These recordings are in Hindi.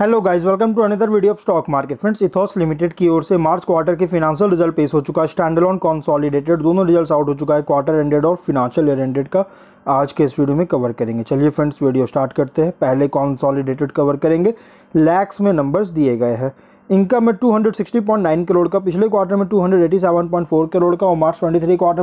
hello guys welcome to another video of stock market friends Ethos Limited की ओर से मार्च क्वार्टर के फिनांशियल रिजल्ट पेश हो चुका है ऑन कॉन्सॉलिडेटेड दोनों रिजल्ट्स आउट हो चुका है क्वार्टर एंडेड और फिनांशियल ईयर एंडेड का आज के इस वीडियो में कवर करेंगे चलिए फ्रेंड्स वीडियो स्टार्ट करते हैं पहले कॉन्सॉलीडेटेड कवर करेंगे लैक्स में नंबर्स दिए गए हैं इनकम में नाइन करोड़ का पिछले क्वार्टर में फोर करोड़ का और मार्च थ्री क्वार्टर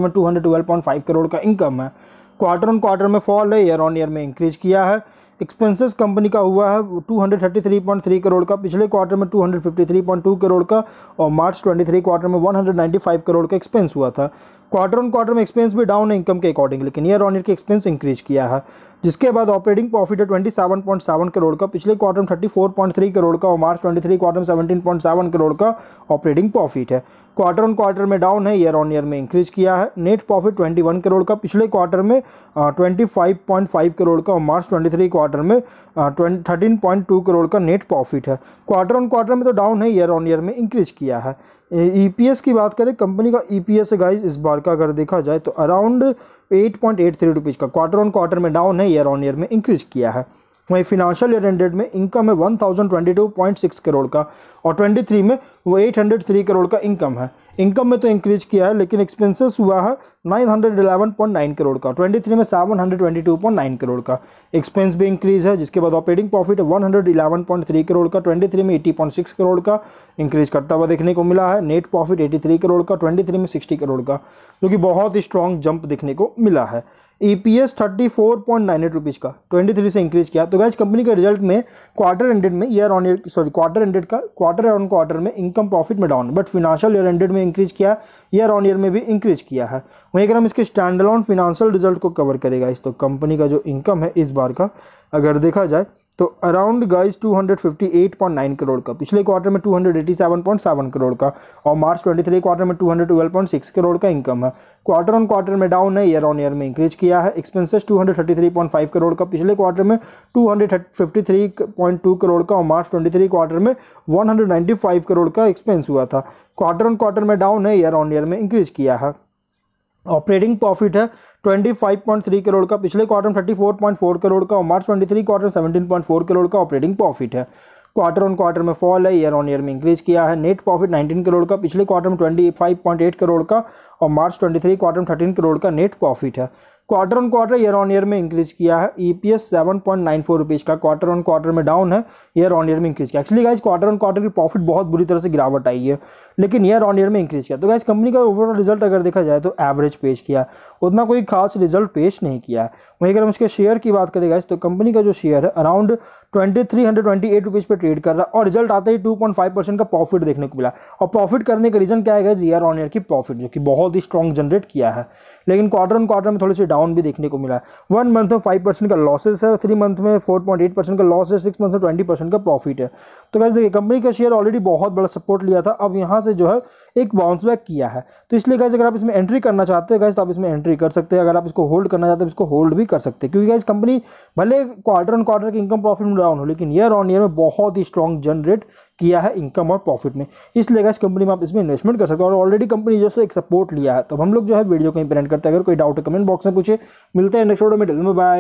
में फाइव करोड़ का इनकम है क्वार्टर ऑन क्वार्टर में फॉल है ईयर ऑन ईयर में इंक्रीज किया है एक्सपेंसेस कंपनी का हुआ है 233.3 करोड़ का पिछले क्वार्टर में 253.2 करोड़ का और मार्च 23 क्वार्टर में 195 करोड़ का एक्सपेंस हुआ था क्वार्टर ऑन क्वार्टर में एक्सपेंस भी डाउन है इनकम के अकॉर्डिंग लेकिन ईयर ऑन ईयर के एक्सपेंस इंक्रीज किया है जिसके बाद ऑपरेटिंग प्रॉफिट है सेवन करोड़ का पिछले क्वार्टर में थ्री करोड़ का और मार्च थ्री क्वार्टर में सेवन करोड़ का ऑपरेटिंग प्रॉफिट है क्वार्टर ऑन क्वार्टर में डाउन है ईयर ऑन ईयर में इंक्रीज किया है नेट प्रॉफिट वन करोड़ का पिछले क्वार्टर में फाइव करोड़ का और मार्च थ्री क्वार्टर क्वार्टर में थर्टीन पॉइंट टू करोड़ का नेट प्रॉफिट है क्वार्टर ऑन क्वार्टर में तो डाउन है ईयर ऑन ईयर में इंक्रीज किया है ईपीएस e की बात करें कंपनी का ईपीएस e गाइस इस बार का अगर देखा जाए तो around eight point eight three rupees का क्वार्टर ऑन क्वार्टर में डाउन है ईयर ऑन ईयर में इंक्रीज किया है वहीं फिनेंशियल ईयर एंडेड में इनकम है one thousand twenty two point six crore का और ट्वेंटी थ्री में वो एट हंड्रेड थ्री करोड़ का इनकम है इनकम में तो इंक्रीज किया है लेकिन एक्सपेंसेस हुआ है nine hundred eleven point nine crore का ट्वेंटी थ्री में seven hundred twenty two point nine crore का एक्सपेंस भी इंक्रीज है जिसके बाद operating profit one hundred eleven point three crore का ट्वेंटी थ्री में एटी पॉइंट सिक्स करोड़ का इंक्रीज करता हुआ देखने को मिला है net profit eighty three crore का ट्वेंटी थ्री में सिक्सटी करोड़ का जो कि बहुत ही स्ट्रॉन्ग जंप देखने को मिला है E P S thirty four point nine eight rupees का ट्वेंटी थ्री से इंक्रीज किया तो गैस कंपनी के रिजल्ट में क्वार्टर एंडेड में year on year sorry quarter ended का क्वार्टर ऑन क्वार्टर में इनकम प्रॉफिट में down but financial year ended में इंक्रीज किया ईयर ऑन ईयर में भी इंक्रीज किया है वहीं अगर हम इसके स्टैंडलॉन फिनांशियल रिजल्ट को कवर करेगा इस तो कंपनी का जो इनकम है इस बार का अगर देखा जाए तो अराउंड गाइस 258.9 करोड़ का पिछले क्वार्टर में 287.7 करोड़ का और मार्च 23 क्वार्टर में 212.6 करोड़ का इनकम है क्वार्टर ऑन क्वार्टर में डाउन है ईयर ऑन ईयर में इंक्रीज किया है एक्सपेंसेस 233.5 करोड़ का पिछले क्वार्टर में 253.2 करोड़ का और मार्च 23 क्वार्टर में 195 करोड़ का एक्सपेंस हुआ था क्वार्टर ऑन क्वार्टर में डाउन है ईयर ऑन ईयर में इंक्रीज किया है ऑपरेटिंग प्रॉफिट है 25.3 करोड़ का पिछले क्वार्टर में 34.4 करोड़ का और मार्च 23 क्वार्टर में 17.4 करोड़ का ऑपरेटिंग प्रॉफिट है क्वार्टर ऑन क्वार्टर में फॉल है ईयर ऑन ईयर में इंक्रीज किया है नेट प्रॉफिट 19 करोड़ का पिछले क्वार्टर में 25.8 करोड़ का और मार्च 23 क्वार्टर में 13 करोड़ का नेट प्रॉफिट है quarter on quarter year on year में इंक्रीज किया है E P S seven point nine four rupees का क्वार्टर ऑन क्वार्टर में डाउन है ईयर ऑन ईयर में इंक्रीज किया actually guys quarter on quarter की प्रॉफिट बहुत बुरी तरह से गिरावट आई है लेकिन ईयर ऑन ईयर में इंक्रीज किया तो गाइज कंपनी का ओवरऑल रिजल्ट अगर देखा जाए तो एवरेज पेश किया उतना कोई खास रिजल्ट पेश नहीं किया वहीं अगर हम उसके शेयर की बात करें गाइज तो कंपनी का जो शेयर है around twenty three hundred twenty eight rupees पर ट्रेड कर रहा और रिजल्ट आते ही टू पॉइंट फाइव परसेंट का प्रॉफिट देखने को मिला और प्रॉफिट करने का रीज़न क्या है इस ईयर ऑन ईयर की प्रॉफिट जो कि बहुत ही स्ट्रॉन्ग जनरेट किया है लेकिन क्वार्टर ऑन क्वार्टर में थोड़ी से डाउन भी देखने को मिला है वन मंथ में फाइव परसेंट का लॉसेस है थ्री मंथ में फोर पॉइंट एट परसेंट का लॉस है सिक्स मंथ में ट्वेंटी परसेंट का प्रॉफिट है तो कैसे देखिए कंपनी का शेयर ऑलरेडी बहुत बड़ा सपोर्ट लिया था अब यहाँ से जो है एक बाउंस बैक किया है तो इसलिए कैसे अगर आप इसमें एंट्री करना चाहते हैं कैसे तो आप इसमें एंट्री कर सकते हैं अगर आप इसको होल्ड करना चाहते हैं इसको होल्ड भी कर सकते हैं क्योंकि कैसे कंपनी भले क्वार्टर ऑन क्वार्टर की इनकम प्रॉफिट डाउन हो लेकिन ईयर ऑन ईयर में बहुत ही स्ट्रॉन्ग जनरेट किया है इनकम और प्रॉफिट में इसलिए इस कंपनी में आप इसमें इन्वेस्टमेंट कर सकते हो और ऑलरेडी कंपनी जो है एक सपोर्ट लिया है तो हम लोग जो है वीडियो को इंपेरेंट करते हैं अगर कोई डाउट है कमेंट बॉक्स में पूछे मिलते हैं नेक्स्ट वीडियो में डेल में बाय